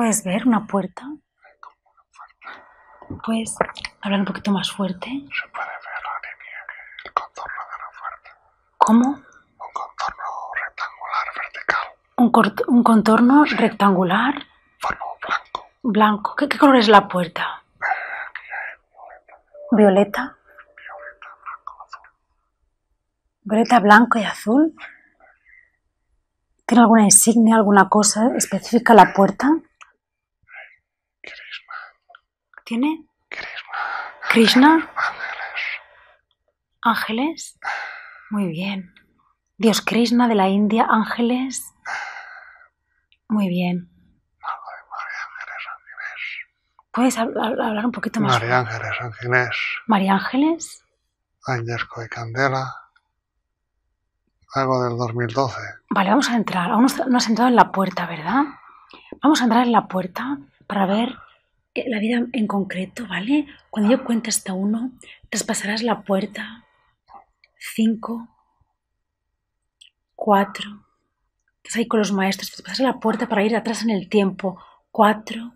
¿Puedes ver una puerta? ¿Puedes hablar un poquito más fuerte? Se puede ver la línea, el contorno de la puerta. ¿Cómo? Un contorno rectangular vertical. Un, contorno rectangular. blanco. Blanco. ¿Qué, color es la puerta? violeta. ¿Violeta? blanco, azul. Violeta, blanco y azul. ¿Tiene alguna insignia, alguna cosa específica a la puerta? ¿Quién Krishna. Ángeles. Ángeles. Muy bien. Dios Krishna de la India, ángeles. Muy bien. ¿Puedes hablar un poquito más? María Ángeles Ángeles. María Ángeles. Ángeles de Candela. Algo del 2012. Vale, vamos a entrar. Aún no has entrado en la puerta, ¿verdad? Vamos a entrar en la puerta para ver la vida en concreto, ¿vale? Cuando yo cuente hasta uno, traspasarás la puerta. Cinco, cuatro. Estás ahí con los maestros, traspasas la puerta para ir atrás en el tiempo. Cuatro,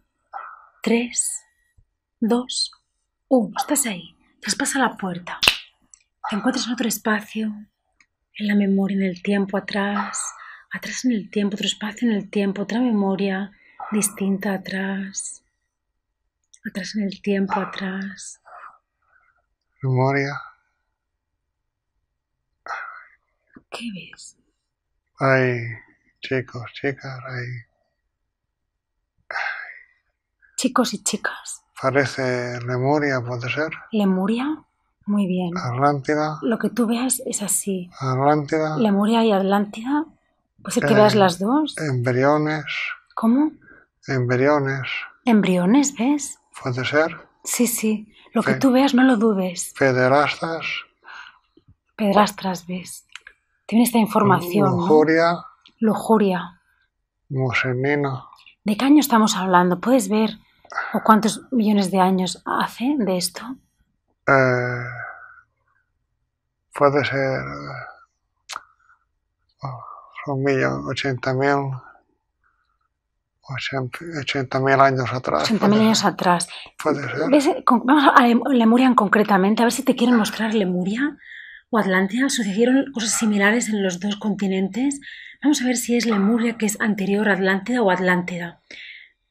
tres, dos, uno. Estás ahí, traspasa la puerta. Te encuentras en otro espacio, en la memoria, en el tiempo, atrás, atrás en el tiempo, otro espacio en el tiempo, otra memoria distinta atrás atrás en el tiempo, atrás. Memoria. ¿Qué ves? Hay chicos, chicas, hay... Chicos y chicas. Parece Lemuria, puede ser. Lemuria, muy bien. Atlántida. Lo que tú veas es así. Atlántida. Lemuria y Atlántida, pues ser que eh, veas las dos. Embriones. ¿Cómo? Embriones. Embriones, ¿ves? ¿Puede ser? Sí, sí. Lo que tú veas, no lo dudes. ¿Pedrastras? Pedrastras, ves. Tiene esta información. Lujuria. ¿no? Lujuria. ¿Mosenina? ¿De qué año estamos hablando? ¿Puedes ver? ¿O cuántos millones de años hace de esto? Eh, puede ser. un eh, oh, millón, ochenta mil. 80.000 pues años atrás. 80.000 años atrás. Puede ser. Vamos a Lemurian concretamente, a ver si te quieren mostrar Lemuria o Atlántida. Sucedieron cosas similares en los dos continentes. Vamos a ver si es Lemuria que es anterior a Atlántida o Atlántida.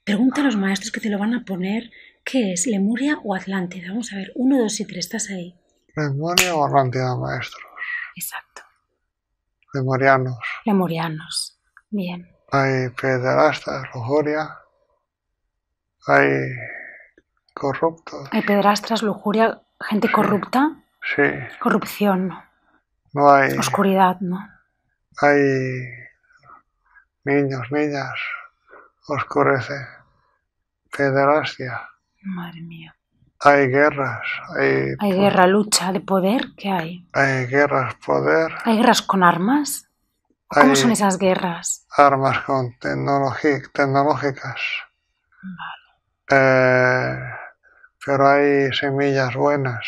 Pregunta a los maestros que te lo van a poner. ¿Qué es Lemuria o Atlántida? Vamos a ver, uno, dos y tres, estás ahí. Lemuria o Atlántida, maestros. Exacto. Lemurianos. Lemurianos. Bien hay pederastas, lujuria, hay corruptos. Hay pederastas, lujuria, gente corrupta. Sí. Corrupción. No hay. Oscuridad, ¿no? Hay niños, niñas, oscurece. Pederastia. Madre mía. Hay guerras. Hay, hay guerra, lucha de poder, ¿qué hay? Hay guerras, poder. Hay guerras con armas. ¿Cómo son esas guerras? Armas con tecnológicas. Vale. Eh, pero hay semillas buenas,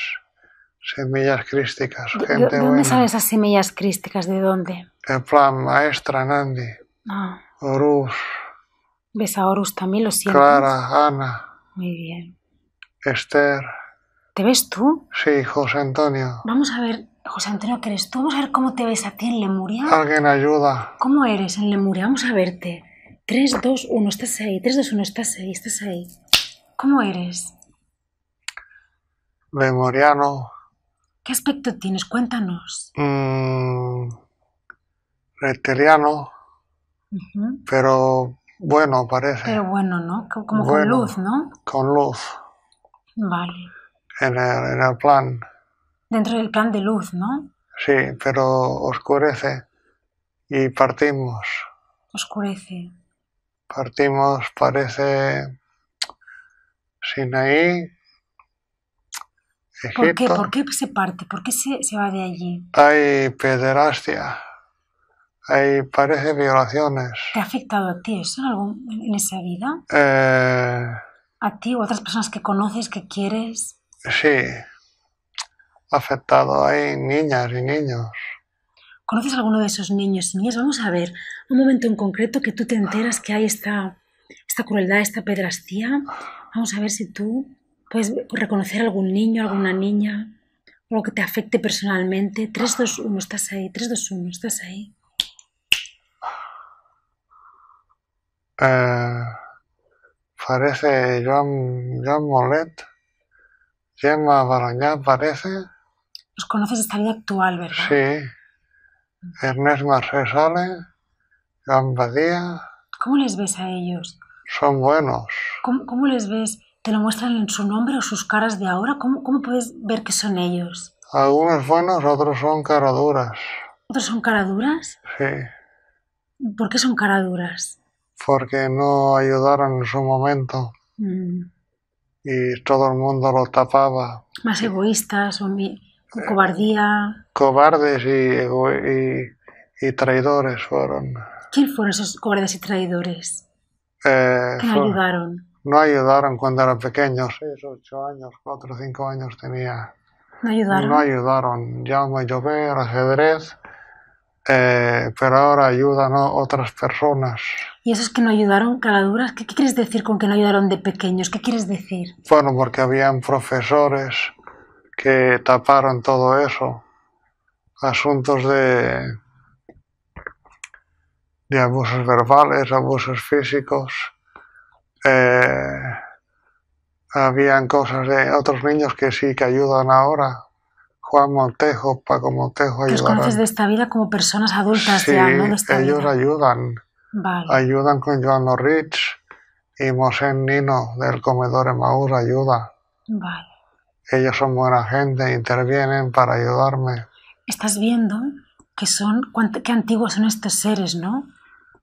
semillas crísticas, ¿De, dónde sabes esas semillas crísticas? ¿De dónde? En plan, maestra Nandi, ah. Horus. ¿Ves a también? Lo siento. Clara, Ana. Muy bien. Esther. ¿Te ves tú? Sí, José Antonio. Vamos a ver, José Antonio, ¿qué eres tú? Vamos a ver cómo te ves a ti en Lemuria. Alguien ayuda. ¿Cómo eres en Lemuria? Vamos a verte. 3, 2, 1, estás ahí. 3, 2, 1, estás ahí, estás ahí. ¿Cómo eres? Lemuriano. ¿Qué aspecto tienes? Cuéntanos. Mm, reptiliano. Pero bueno, parece. Pero bueno, ¿no? Como con luz, ¿no? Con luz. Vale en el, en plan. Dentro del plan de luz, ¿no? Sí, pero oscurece y partimos. Oscurece. Partimos, parece Sinaí, ahí. ¿Por qué? ¿Por qué se parte? ¿Por qué se, se va de allí? Hay pederastia, hay, parece violaciones. ¿Te ha afectado a ti eso en, esa vida? Eh, ¿A ti o otras personas que conoces, que quieres? sí, afectado hay niñas y niños. ¿Conoces alguno de esos niños y niñas? Vamos a ver, un momento en concreto que tú te enteras que hay esta, esta crueldad, esta pedrastía. Vamos a ver si tú puedes reconocer a algún niño, alguna niña, algo que te afecte personalmente. 3, 2, 1, estás ahí. 3, 2, 1, estás ahí. Eh, parece Joan Molet. Gemma Barañá parece. Los conoces de esta vida actual, ¿verdad? Sí. Ernest Marcés Sale, Gambadía. ¿Cómo les ves a ellos? Son buenos. ¿Cómo, les ves? ¿Te lo muestran en su nombre o sus caras de ahora? ¿Cómo, cómo puedes ver que son ellos? Algunos buenos, otros son caraduras. ¿Otros son caraduras? Sí. ¿Por qué son caraduras? Porque no ayudaron en su momento. Mm y todo el mundo lo tapaba. Más egoístas o, mi, eh, cobardía. Cobardes y, y, y, traidores fueron. ¿Quién fueron esos cobardes y traidores? Eh, ¿Qué ayudaron? No ayudaron cuando eran pequeños, seis, ocho años, cuatro, cinco años tenía. No ayudaron. No ayudaron. llama a llover, ajedrez eh, pero ahora ayudan a otras personas. ¿Y esos que no ayudaron, Caladuras? ¿Qué, quieres decir con que no ayudaron de pequeños? ¿Qué quieres decir? Bueno, porque habían profesores que taparon todo eso. Asuntos de, de abusos verbales, abusos físicos. Eh, habían cosas de otros niños que sí que ayudan ahora, Juan Montejo, Paco Montejo ayudan. Los conoces de esta vida como personas adultas ya, ¿no? De ellos ayudan. Vale. Ayudan con Joan Rich y Mosén Nino del Comedor Emmaus ayuda. Vale. Ellos son buena gente, intervienen para ayudarme. Estás viendo que son, qué antiguos son estos seres, ¿no?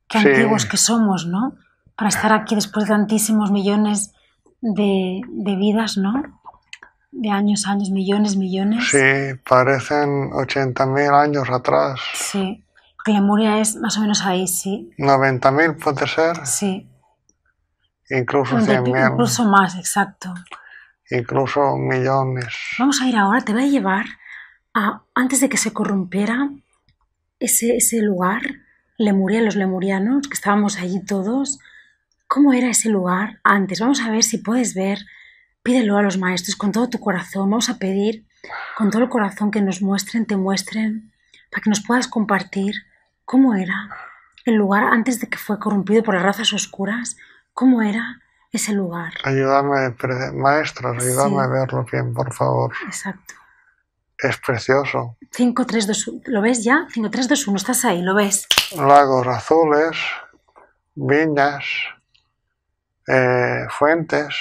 Qué antiguos que somos, ¿no? Para estar aquí después de tantísimos millones de, de vidas, ¿no? de años, años, millones, millones. Sí, parecen 80.000 años atrás. Sí, Lemuria es más o menos ahí, sí. 90.000 puede ser. Sí. Incluso 100.000. Incluso más, exacto. Incluso millones. Vamos a ir ahora, te voy a llevar a, antes de que se corrompiera ese, ese lugar, Lemuria, los lemurianos, que estábamos allí todos. ¿Cómo era ese lugar antes? Vamos a ver si puedes ver Pídelo a los maestros con todo tu corazón. Vamos a pedir con todo el corazón que nos muestren, te muestren, para que nos puedas compartir cómo era el lugar antes de que fue corrompido por las razas oscuras, cómo era ese lugar. Ayúdame, maestros, ayúdame a verlo bien, por favor. Exacto. Es precioso. 5, ¿Lo ves ya? 5, 3, Estás ahí, lo ves. Lagos azules, viñas, eh, fuentes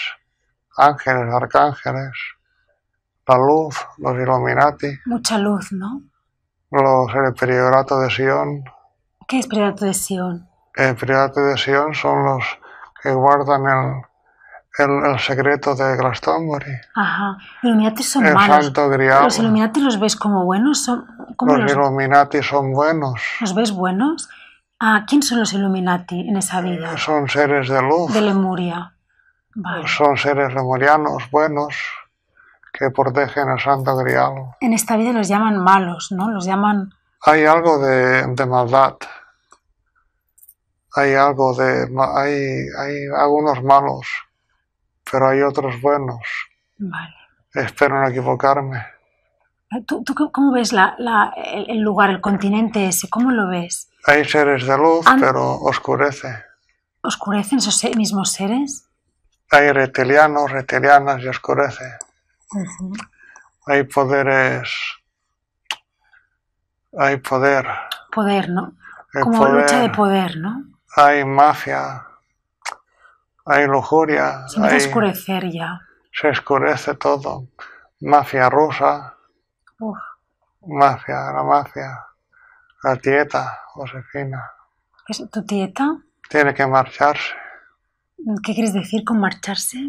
ángeles, arcángeles, la luz, los Illuminati. Mucha luz, ¿no? Los, el de Sion. ¿Qué es priorato de Sion? El priorato de Sion son los que guardan el el, secreto de Glastonbury. Ajá. Illuminati son el Santo Grial. ¿Los Illuminati los ves como buenos? Son, los, Illuminati son buenos. ¿Los ves buenos? Ah, ¿Quién son los Illuminati en esa eh, vida? son seres de luz. De Lemuria. Son seres remorianos buenos que protegen al santo grial. En esta vida los llaman malos, ¿no? Los llaman... Hay algo de, maldad. Hay algo de... Hay, hay algunos malos, pero hay otros buenos. Vale. Espero no equivocarme. Eh, ¿Tú, cómo ves la, la, el lugar, el continente ese? ¿Cómo lo ves? Hay seres de luz, pero oscurece. ¿Oscurecen esos mismos seres? hay reptilianos, retelianas y oscurece. Hay poderes. Hay poder. Poder, ¿no? Como lucha de poder, ¿no? Hay mafia. Hay lujuria. Se empieza oscurecer ya. Se oscurece todo. Mafia rusa. Mafia, la mafia. La tieta, Josefina. ¿Es tu tieta? Tiene que marcharse. ¿Qué quieres decir con marcharse?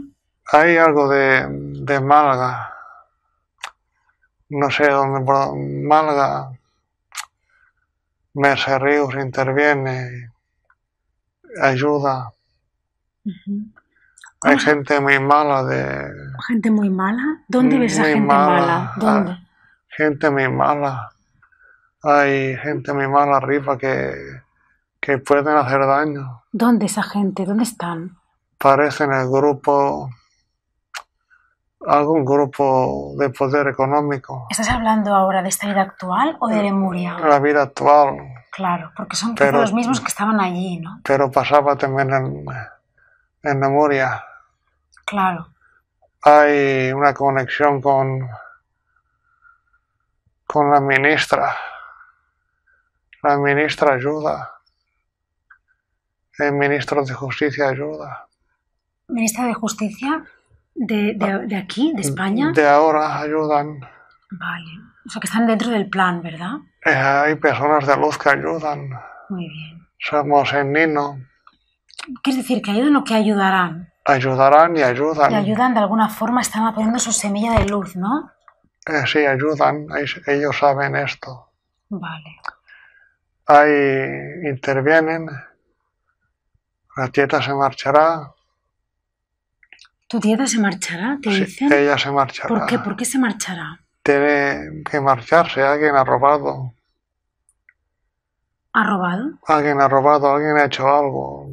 Hay algo de, de Málaga. No sé dónde, por Málaga. Merce Ríos interviene, ayuda. Hay gente muy mala de... ¿Gente muy mala? ¿Dónde ves a gente mala? mala? Ah, ¿Dónde? Gente muy mala. Hay gente muy mala arriba que, que pueden hacer daño. ¿Dónde esa gente? ¿Dónde están? parece en el grupo, algún grupo de poder económico. ¿Estás hablando ahora de esta vida actual o de Lemuria? La vida actual. Claro, porque son todos los mismos que estaban allí, ¿no? Pero pasaba también en, en Lemuria. Claro. Hay una conexión con, con la ministra. La ministra ayuda. El ministro de Justicia ayuda ministra de Justicia ah. de, aquí, de España. De ahora ayudan. Vale. O sea, que están dentro del plan, ¿verdad? Eh, hay personas de luz que ayudan. Muy bien. Somos en Nino. ¿Quieres decir que ayudan o que ayudarán? Ayudarán y ayudan. Y ayudan de alguna forma, están apoyando su semilla de luz, ¿no? Eh, sí, ayudan. Ellos saben esto. Vale. Ahí intervienen. La tieta se marchará. ¿Tu dieta se marchará? ¿Te sí, Ella se marchará. ¿Por qué? ¿Por qué se marchará? Tiene que marcharse, alguien ha robado. ¿Ha robado? Alguien ha robado, alguien ha hecho algo.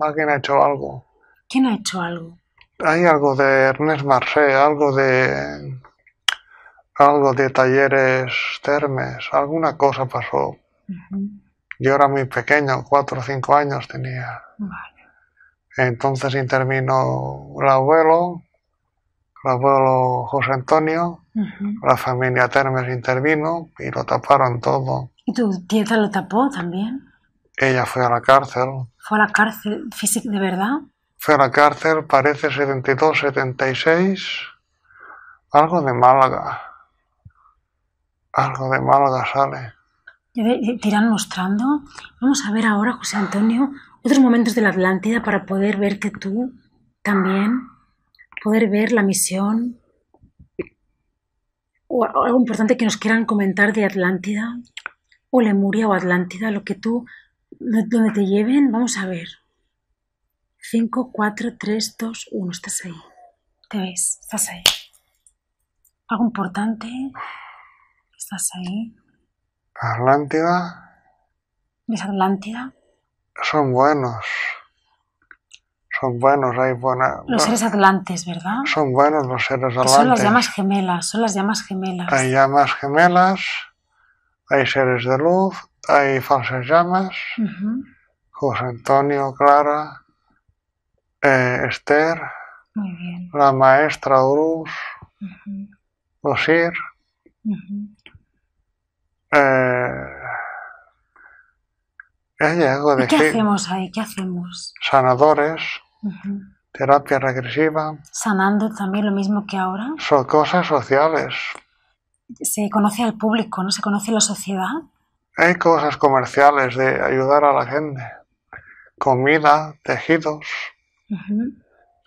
Alguien ha hecho algo. ¿Quién ha hecho algo? Hay algo de Ernest Marseille, algo de. algo de talleres Termes, alguna cosa pasó. Yo era muy pequeño, cuatro o cinco años tenía. Entonces intervino el abuelo, el abuelo José Antonio, la familia Termes intervino y lo taparon todo. ¿Y tu tía lo tapó también? Ella fue a la cárcel. ¿Fue a la cárcel de verdad? Fue a la cárcel, parece 72, 76, algo de Málaga. Algo de Málaga sale. Te irán mostrando. Vamos a ver ahora, José Antonio, otros momentos de la Atlántida para poder ver que tú también, poder ver la misión o algo importante que nos quieran comentar de Atlántida o Lemuria o Atlántida, lo que tú, donde te lleven, vamos a ver. 5, 4, 3, 2, 1, estás ahí. Te ves, estás ahí. Algo importante, estás ahí. Atlántida. ¿Ves Atlántida? son buenos. Son buenos, hay buena. Los seres atlantes, ¿verdad? Son buenos los seres atlantes. Son las llamas gemelas, son las llamas gemelas. Hay llamas gemelas, hay seres de luz, hay falsas llamas. José Antonio, Clara, eh, Esther, la maestra Urus, Osir. Eh, ¿Qué hacemos ahí? ¿Qué hacemos? Sanadores, terapia regresiva. Sanando también lo mismo que ahora. Son cosas sociales. Se conoce al público, ¿no? Se conoce la sociedad. Hay cosas comerciales de ayudar a la gente. Comida, tejidos.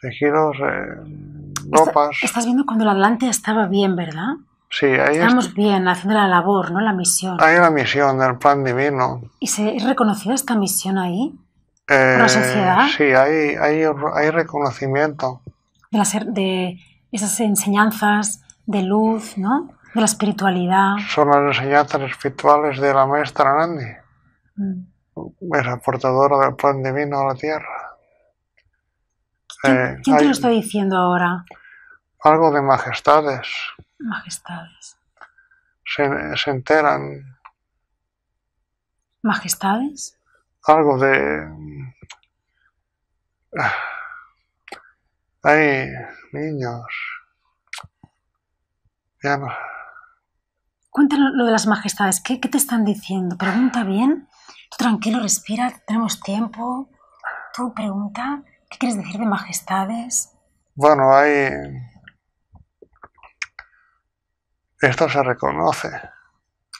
Tejidos, eh, ropas. estás viendo cuando el Atlante estaba bien, ¿verdad? Sí, Estamos bien, haciendo la labor, ¿no? La misión. Hay la misión del plan divino. ¿Y se reconoció esta misión ahí? Eh, sociedad? Sí, hay, hay, reconocimiento. De, esas enseñanzas de luz, ¿no? De la espiritualidad. Son las enseñanzas espirituales de la maestra Nandi. Mm. es la portadora del plan divino a la tierra. ¿Quién, eh, te lo está diciendo ahora? Algo de majestades. Majestades. Se, enteran. Majestades. Algo de... Ah, hay niños. Ya no. Cuéntanos lo de las majestades. ¿Qué, ¿Qué, te están diciendo? Pregunta bien. Tú tranquilo, respira, tenemos tiempo. Tú pregunta. ¿Qué quieres decir de majestades? Bueno, hay esto se reconoce.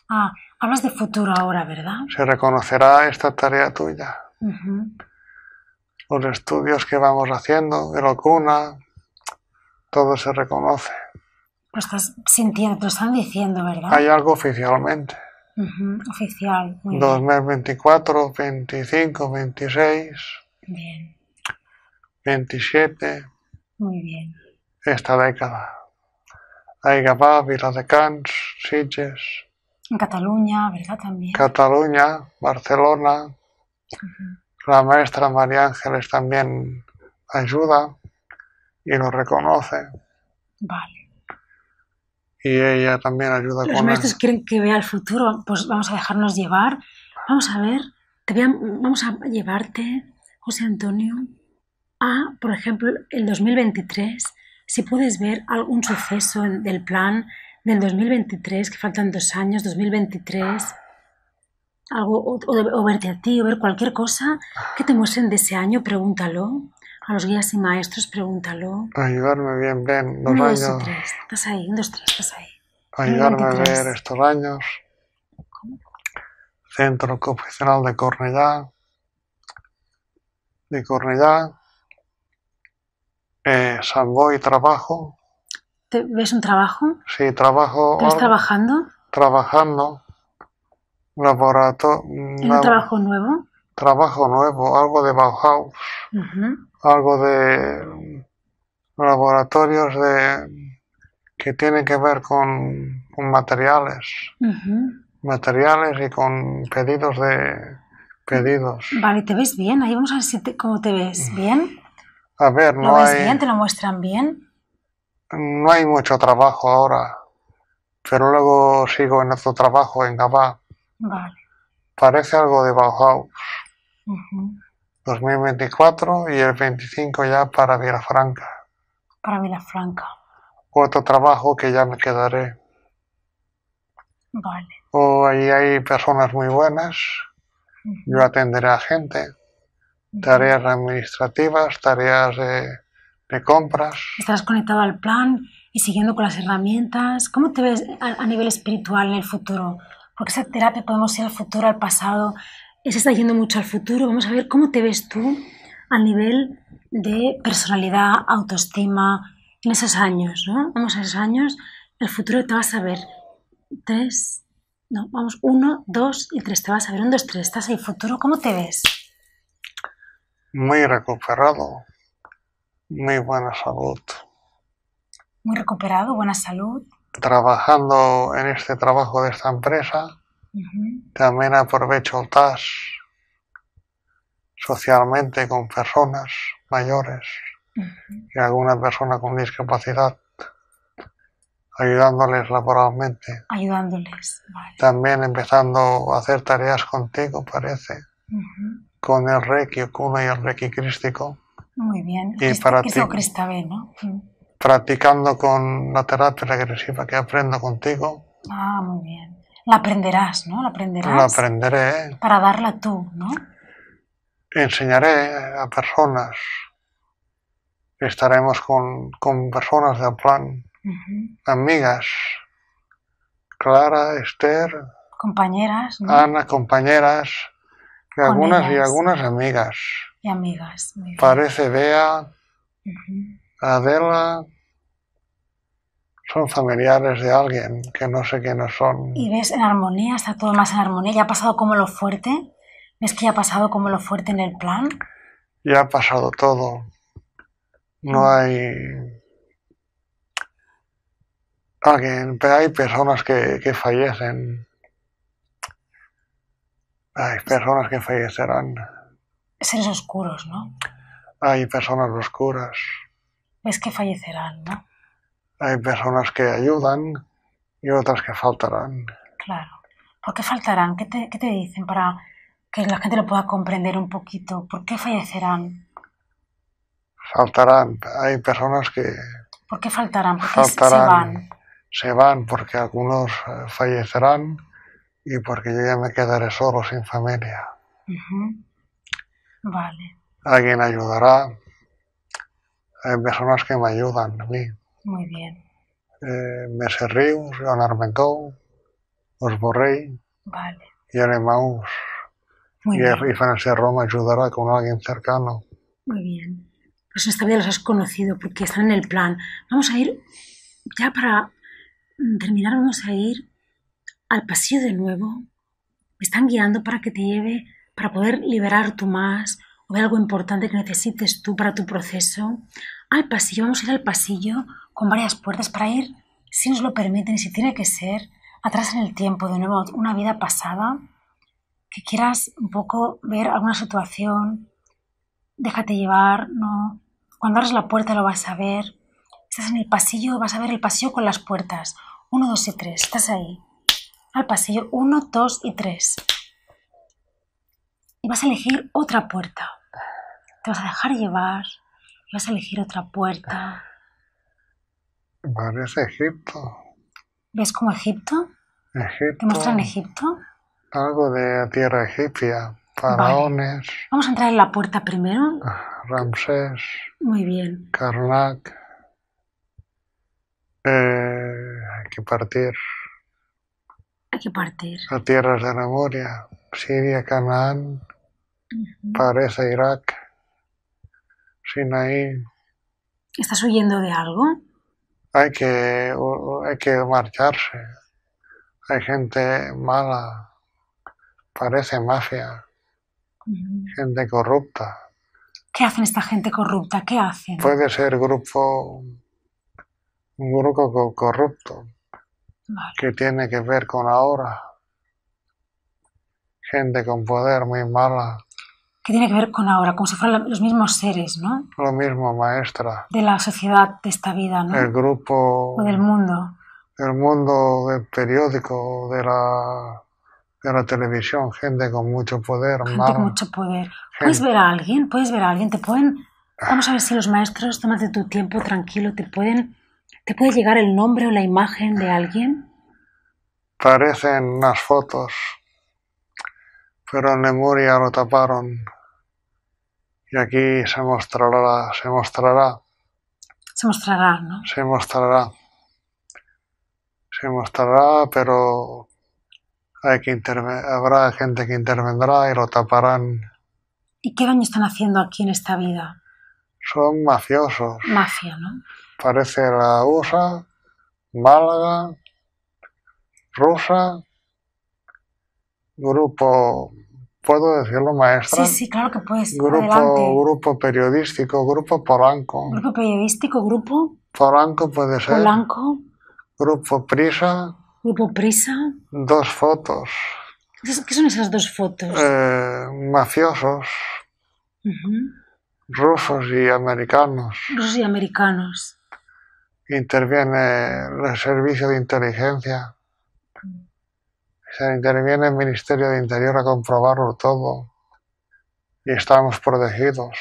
Ah, hablas de futuro ahora, ¿verdad? Se reconocerá esta tarea tuya. Los estudios que vamos haciendo, de locura, todo se reconoce. Lo estás sintiendo, lo están diciendo, ¿verdad? Hay algo oficialmente. Uh Oficial. Muy 2024, bien. 25, 26. Bien. 27. Muy bien. Esta década hay de Cans, Sitges. En Cataluña, ¿verdad? También. Cataluña, Barcelona. La maestra María Ángeles también ayuda y lo reconoce. Vale. Y ella también ayuda con... Los con maestros quieren que vea el futuro, pues vamos a dejarnos llevar. Vamos a ver, te vamos a llevarte, José Antonio, a, por ejemplo, el 2023 si puedes ver algún suceso del plan del 2023, que faltan dos años, 2023, algo, o, verte a ti, o ver cualquier cosa que te muestren de ese año, pregúntalo. A los guías y maestros, pregúntalo. Ayudarme bien, bien, dos años. Dos tres. Estás ahí, dos, estás ahí. Ayudarme a ver estos años. Centro Confesional de Cornellá. De Cornellá. Eh, y trabajo. ¿Te ¿Ves un trabajo? Sí, trabajo. ¿Estás trabajando? Trabajando. laboratorio ¿En un trabajo nuevo? Trabajo nuevo, algo de Bauhaus, algo de laboratorios de que tienen que ver con, materiales, materiales y con pedidos de pedidos. Vale, ¿te ves bien? Ahí vamos a ver cómo te ves. Mm. ¿Bien? A ver, no hay... bien? ¿Te lo muestran bien? No hay mucho trabajo ahora, pero luego sigo en otro trabajo en Gabá. Vale. Parece algo de Bauhaus. 2024 y el 25 ya para Vilafranca. Para Vilafranca. Otro trabajo que ya me quedaré. Vale. O ahí hay personas muy buenas. Yo atenderé a gente tareas administrativas, tareas de, compras. Estás conectado al plan y siguiendo con las herramientas. ¿Cómo te ves a, nivel espiritual en el futuro? Porque esa terapia podemos ir al futuro, al pasado. Ese está yendo mucho al futuro. Vamos a ver cómo te ves tú a nivel de personalidad, autoestima, en esos años, ¿no? Vamos a esos años, el futuro te vas a ver tres, no, vamos, uno, dos y tres, te vas a ver un, dos, tres, estás el futuro, ¿cómo te ves? muy recuperado, muy buena salud. Muy recuperado, buena salud. Trabajando en este trabajo de esta empresa, también aprovecho el TAS socialmente con personas mayores y alguna persona con discapacidad, ayudándoles laboralmente. Ayudándoles, vale. También empezando a hacer tareas contigo, parece con el Reiki Okuno y el Reiki crístico. Muy bien. Y para cristabel, ¿no? Mm. Practicando con la terapia regresiva que aprendo contigo. Ah, muy bien. La aprenderás, ¿no? La aprenderás. La aprenderé. Para darla tú, ¿no? Enseñaré a personas. Estaremos con, personas de plan. Amigas. Clara, Esther. Compañeras. ¿no? Ana, compañeras y algunas y algunas amigas. Y amigas. Parece Bea, Adela, son familiares de alguien que no sé no son. Y ves, en armonía, está todo más en armonía. Ya ha pasado como lo fuerte. ¿Ves que ya ha pasado como lo fuerte en el plan? Ya ha pasado todo. No hay alguien, pero hay personas que fallecen. Hay personas que fallecerán. Seres oscuros, ¿no? Hay personas oscuras. Es que fallecerán, ¿no? Hay personas que ayudan y otras que faltarán. Claro. ¿Por qué faltarán? ¿Qué te, dicen para que la gente lo pueda comprender un poquito? ¿Por qué fallecerán? Faltarán. Hay personas que... ¿Por qué faltarán? ¿Por qué faltarán, se van? Se van porque algunos eh, fallecerán y porque yo ya me quedaré solo sin familia. Vale. Alguien ayudará. Hay personas que me ayudan a mí. Muy bien. Eh, Rius, Os vale. y el Muy bien. y Francia e Roma ayudará con alguien cercano. Muy bien. Pues esta vida los has conocido porque están en el plan. Vamos a ir, ya para terminar, vamos a ir al pasillo de nuevo. Me están guiando para que te lleve, para poder liberar tu más o ver algo importante que necesites tú para tu proceso. Al pasillo, vamos a ir al pasillo con varias puertas para ir, si nos lo permiten y si tiene que ser, atrás en el tiempo, de nuevo, una vida pasada, que quieras un poco ver alguna situación, déjate llevar, no. Cuando abres la puerta lo vas a ver. Estás en el pasillo, vas a ver el pasillo con las puertas. Uno, dos y tres, estás ahí al pasillo 1, 2 y 3. Y vas a elegir otra puerta. Te vas a dejar llevar vas a elegir otra puerta. Parece Egipto. ¿Ves como Egipto? Egipto. ¿Te muestran Egipto? Algo de tierra egipcia, faraones. Vamos a entrar en la puerta primero. Ah, Ramsés. Muy bien. Karnak. Eh, hay que partir. Hay que partir. A tierras de memoria. Siria, Canaán, Parece Irak, Sinaí. ¿Estás huyendo de algo? Hay que, hay que marcharse. Hay gente mala, parece mafia, gente corrupta. ¿Qué hacen esta gente corrupta? ¿Qué hacen? Puede ser grupo, un grupo corrupto, ¿Qué que tiene que ver con ahora. Gente con poder muy mala. ¿Qué tiene que ver con ahora? Como si fueran los mismos seres, ¿no? Lo mismo, maestra. De la sociedad, de esta vida, ¿no? El grupo. O del mundo. el mundo del periódico, de la, de la televisión, gente con mucho poder. Gente con mucho poder. Puedes ver a alguien, puedes ver a alguien, te pueden. Vamos a ver si los maestros, tómate tu tiempo tranquilo, te pueden ¿Te puede llegar el nombre o la imagen de alguien? Parecen unas fotos, pero en memoria lo taparon y aquí se mostrará, se mostrará. Se mostrará, ¿no? Se mostrará. Se mostrará, pero hay que habrá gente que intervendrá y lo taparán. ¿Y qué daño están haciendo aquí en esta vida? son mafiosos. Mafia, ¿no? Parece la USA, Málaga, Rusa, grupo, ¿puedo decirlo, maestra? Sí, sí, claro que puedes. Grupo, grupo periodístico, grupo Polanco. Grupo periodístico, grupo. Polanco puede ser. Polanco. Grupo Prisa. Grupo Prisa. Dos fotos. ¿Qué son esas dos fotos? Eh, mafiosos rusos y americanos. Rusos y americanos. Interviene el servicio de inteligencia. Se interviene el Ministerio de Interior a comprobarlo todo. Y estamos protegidos.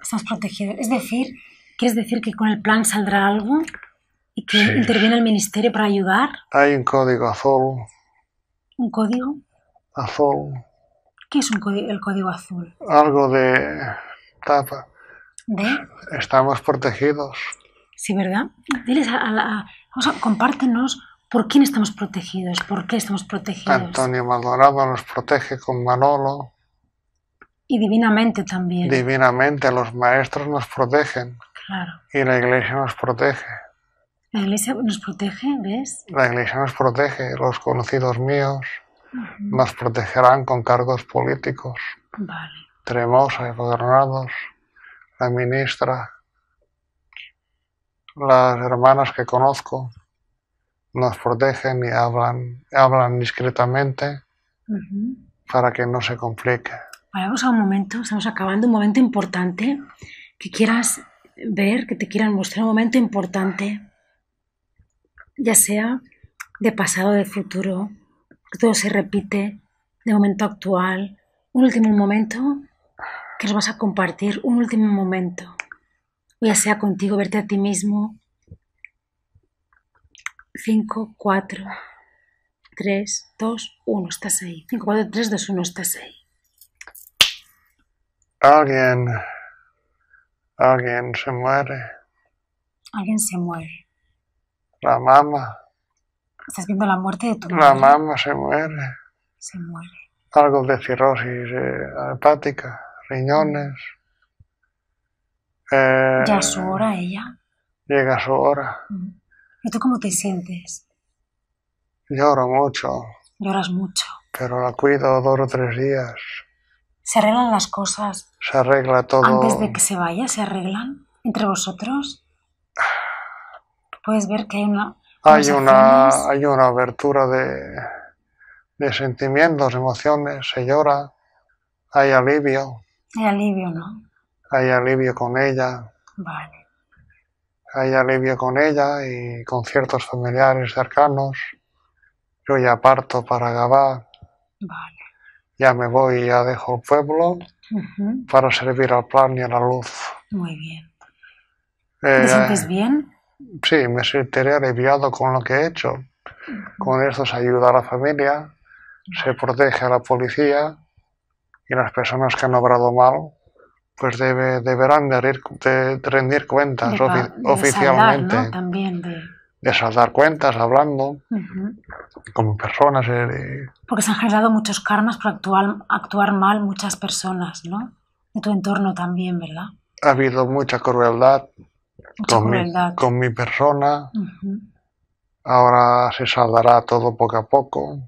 Estamos protegidos. Es decir, ¿quieres decir que con el plan saldrá algo? ¿Y que interviene el Ministerio para ayudar? Hay un código azul. ¿Un código? Azul. ¿Qué es el código azul? Algo de Estamos protegidos. Sí, ¿verdad? Diles a, compártenos por quién estamos protegidos, por qué estamos protegidos. Antonio Maldonado nos protege con Manolo. Y divinamente también. Divinamente, los maestros nos protegen. Claro. Y la iglesia nos protege. La iglesia nos protege, ¿ves? La iglesia nos protege, los conocidos míos nos protegerán con cargos políticos. Vale tremosa y gobernados, la ministra, las hermanas que conozco, nos protegen y hablan, hablan discretamente para que no se complique. Paramos a un momento, estamos acabando un momento importante que quieras ver, que te quieran mostrar un momento importante, ya sea de pasado, de futuro, que todo se repite, de momento actual, un último momento que nos vas a compartir un último momento, ya sea contigo, verte a ti mismo. 5, 4, 3, 2, 1, estás ahí. 5, 4, 3, 2, 1, estás ahí. Alguien, alguien se muere. Alguien se muere. La mamá. Estás viendo la muerte de tu mamá. La mamá se muere. Se muere. Algo de cirrosis eh, hepática riñones. Eh, ya su hora ella. Llega su hora. Mm. ¿Y tú cómo te sientes? Lloro mucho. Lloras mucho. Pero la cuido dos o tres días. ¿Se arreglan las cosas? Se arregla todo. Antes de que se vaya, ¿se arreglan entre vosotros? Puedes ver que hay una... Hay una, hay una abertura de, de sentimientos, emociones, se llora, hay alivio. Hay alivio, ¿no? Hay alivio con ella. Vale. Hay alivio con ella y con ciertos familiares cercanos. Yo ya parto para Gabá. Vale. Ya me voy y ya dejo el pueblo para servir al plan y a la luz. Muy bien. Eh, ¿Te sientes bien? Sí, me sentiré aliviado con lo que he hecho. Con esto se ayuda a la familia, se protege a la policía y las personas que han obrado mal pues deberán de, rendir cuentas oficialmente. También de... saldar cuentas, hablando como personas. Eh, Porque se han generado muchos karmas por actuar, mal muchas personas, ¿no? De tu entorno también, ¿verdad? Ha habido mucha crueldad, con, Mi, persona. Ahora se saldará todo poco a poco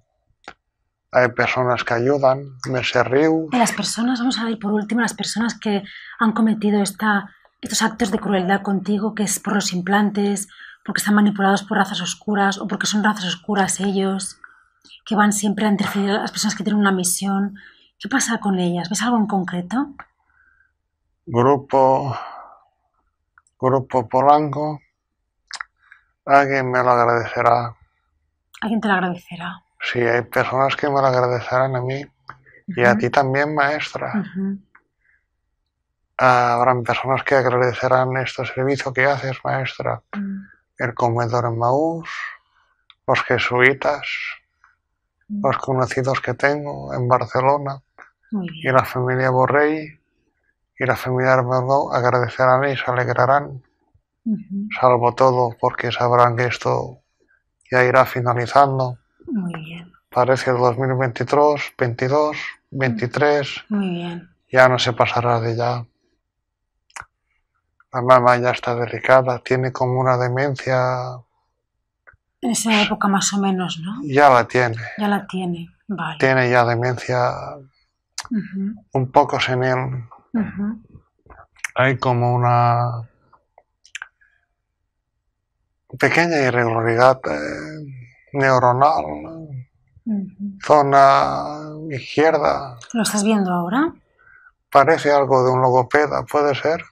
hay personas que ayudan, me río. ¿Y Las personas, vamos a ver por último, las personas que han cometido estos actos de crueldad contigo, que es por los implantes, porque están manipulados por razas oscuras o porque son razas oscuras ellos, que van siempre a interferir a las personas que tienen una misión. ¿Qué pasa con ellas? ¿Ves algo en concreto? Grupo, grupo Polanco, alguien me lo agradecerá. Alguien te lo agradecerá sí, hay personas que me lo agradecerán a mí y a ti también, maestra. Habrán personas que agradecerán este servicio que haces, maestra. Mm. El comedor en Maús, los jesuitas, mm. los conocidos que tengo en Barcelona y la familia Borrey y la familia Armando agradecerán y se alegrarán. Salvo todo, porque sabrán que esto ya irá finalizando muy bien. Parece el 2023, 22, 23. Muy bien. Ya no se pasará de ya. La mamá ya está delicada, tiene como una demencia. En esa época más o menos, ¿no? Ya la tiene. Ya la tiene, vale. Tiene ya demencia un poco senil. Hay como una pequeña irregularidad. Eh, neuronal, zona izquierda. ¿Lo estás viendo ahora? Parece algo de un logopeda, puede ser.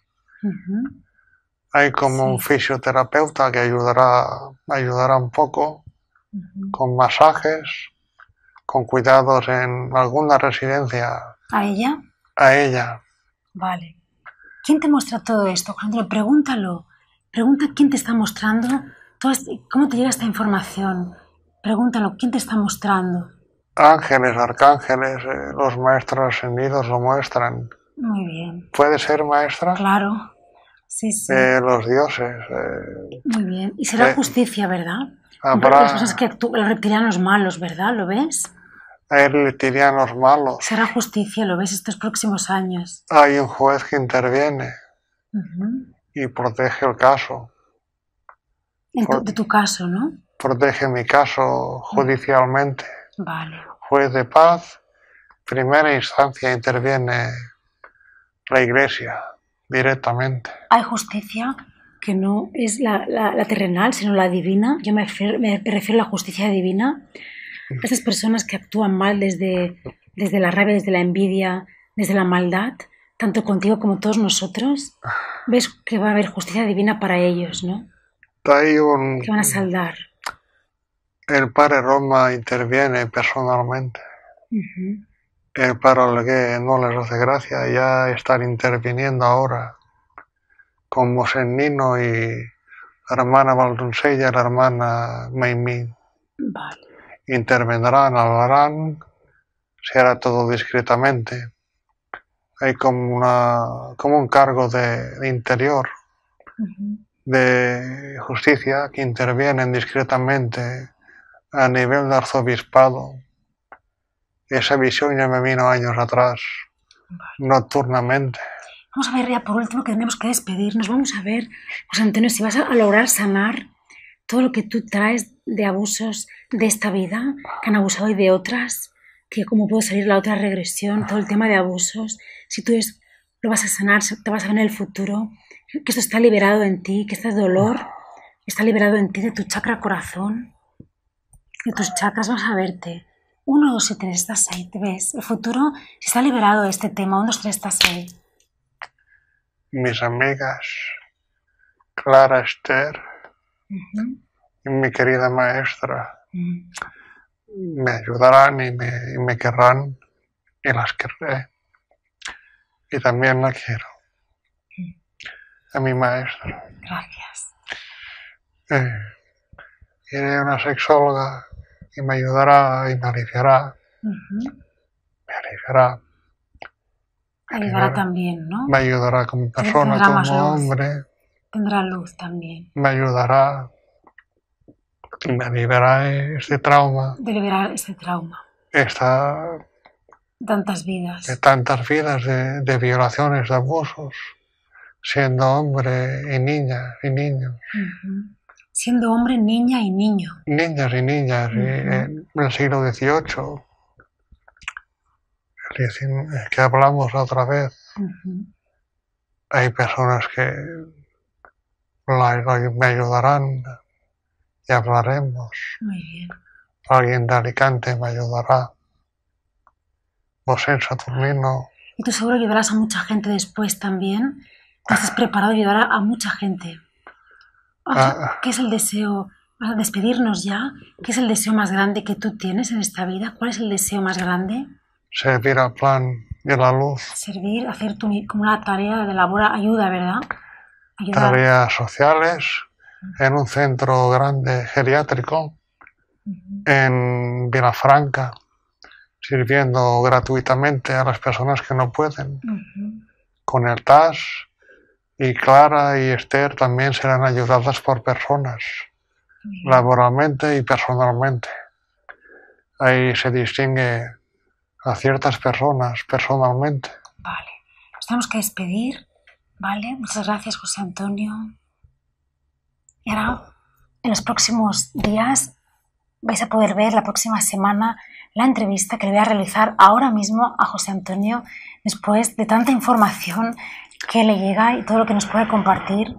Hay como un fisioterapeuta que ayudará, ayudará un poco con masajes, con cuidados en alguna residencia. ¿A ella? A ella. Vale. ¿Quién te muestra todo esto? pregúntalo. Pregunta quién te está mostrando, este, cómo te llega esta información, Pregúntalo, ¿quién te está mostrando? Ángeles, arcángeles, eh, los maestros ascendidos lo muestran. Muy bien. ¿Puede ser maestra? Claro. Sí, sí. Eh, los dioses. Eh. Muy bien. Y será justicia, ¿verdad? Habrá... Las cosas que los reptilianos malos, ¿verdad? ¿Lo ves? Hay Reptilianos malos. Será justicia, lo ves estos próximos años. Hay un juez que interviene y protege el caso. de tu caso, ¿no? protege mi caso judicialmente. Vale. Juez de paz, primera instancia interviene la iglesia directamente. ¿Hay justicia? que no es la, terrenal, sino la divina. Yo me refiero, a la justicia divina. esas personas que actúan mal desde, desde la rabia, desde la envidia, desde la maldad, tanto contigo como todos nosotros, ves que va a haber justicia divina para ellos, ¿no? que van a saldar. El padre Roma interviene personalmente. El padre que no les hace gracia ya están interviniendo ahora con Nino y hermana Valdoncella y la hermana Maimín. Intervendrán, hablarán, se hará todo discretamente. Hay como, una, un cargo de, interior, de justicia, que intervienen discretamente a nivel de arzobispado, esa visión ya me vino años atrás, nocturnamente. Vamos a ver ya por último que tenemos que despedirnos. Vamos a ver, José Antonio, si vas a lograr sanar todo lo que tú traes de abusos de esta vida, que han abusado y de otras, que cómo puedo salir la otra regresión, todo el tema de abusos, si tú es, lo vas a sanar, te vas a ver en el futuro, que esto está liberado en ti, que este dolor está liberado en ti de tu chakra corazón y tus pues, chakras van a verte. Uno, dos y tres, estás ahí, te ves. El futuro se está liberado de este tema. uno dos tres, estás ahí. Mis amigas, Clara Esther y mi querida maestra, mm. me ayudarán y me, me querrán y las querré. Y también la quiero. Mm. A mi maestra. Gracias. Eh, iré una sexóloga y me ayudará y me aliviará. Me aliviará. Me ayudará también, ¿no? Me ayudará como persona, como luz. hombre. Tendrá luz también. Me ayudará y me aliviará este trauma. De liberar este trauma. está tantas vidas. De tantas vidas de, violaciones, de abusos, siendo hombre y niña y niño siendo hombre, niña y niño. Niñas y niñas, eh, en el siglo XVIII, que hablamos otra vez, hay personas que me ayudarán y hablaremos. Muy bien. Alguien de Alicante me ayudará. José Saturnino. Y tú seguro que ayudarás a mucha gente después también. Estás preparado a ayudar a mucha gente. Ah, ah. ¿Qué es el deseo? Para despedirnos ya, ¿qué es el deseo más grande que tú tienes en esta vida? ¿Cuál es el deseo más grande? Servir al plan de la luz. Servir, hacer tu, como una tarea de labor, ayuda, ¿verdad? Tareas sociales en un centro grande geriátrico en Vilafranca, sirviendo gratuitamente a las personas que no pueden, con el TAS, y Clara y Esther también serán ayudadas por personas, laboralmente y personalmente. Ahí se distingue a ciertas personas personalmente. Vale, nos tenemos que despedir. Vale, muchas gracias José Antonio. Y ahora, en los próximos días, vais a poder ver la próxima semana la entrevista que le voy a realizar ahora mismo a José Antonio después de tanta información que le llega y todo lo que nos puede compartir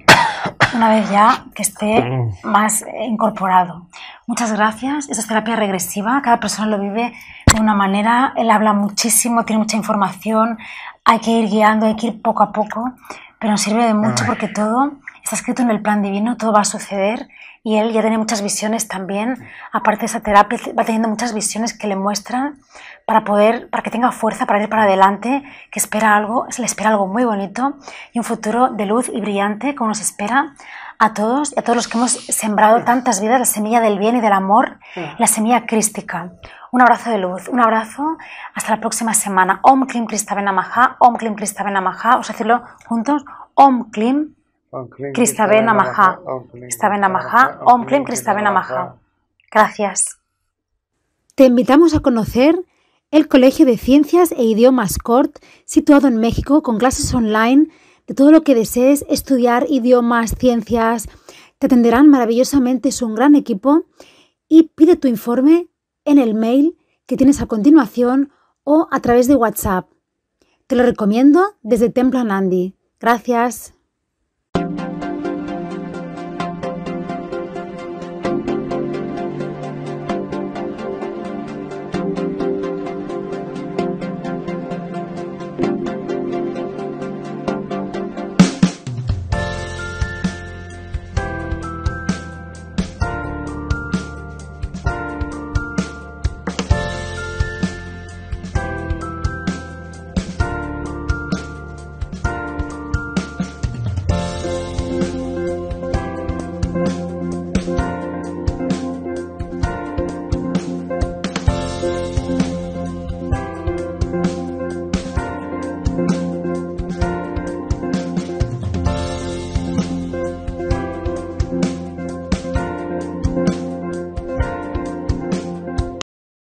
una vez ya que esté mm. más eh, incorporado. Muchas gracias. Esa es terapia regresiva. Cada persona lo vive de una manera. Él habla muchísimo, tiene mucha información. Hay que ir guiando, hay que ir poco a poco. Pero nos sirve de mucho porque todo está escrito en el plan divino, todo va a suceder. Y él ya tiene muchas visiones también. Aparte de esa terapia, va teniendo muchas visiones que le muestran para poder, para que tenga fuerza para ir para adelante, que espera algo, se le espera algo muy bonito y un futuro de luz y brillante como nos espera a todos y a todos los que hemos sembrado tantas vidas, la semilla del bien y del amor, la semilla crística. Un abrazo de luz, un abrazo, hasta la próxima semana. Om Klim Krista Om Klim Krista Benamaha, os decirlo juntos, Om Klim Krista Benamaha, Om Klim Krista Gracias. Te invitamos a conocer el Colegio de Ciencias e Idiomas CORT, situado en México, con clases online de todo lo que desees estudiar, idiomas, ciencias. Te atenderán maravillosamente, es un gran equipo. Y pide tu informe en el mail que tienes a continuación o a través de WhatsApp. Te lo recomiendo desde Templo Nandi. Gracias.